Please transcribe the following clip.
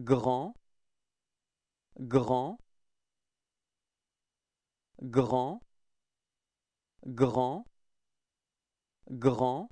grand grand grand grand grand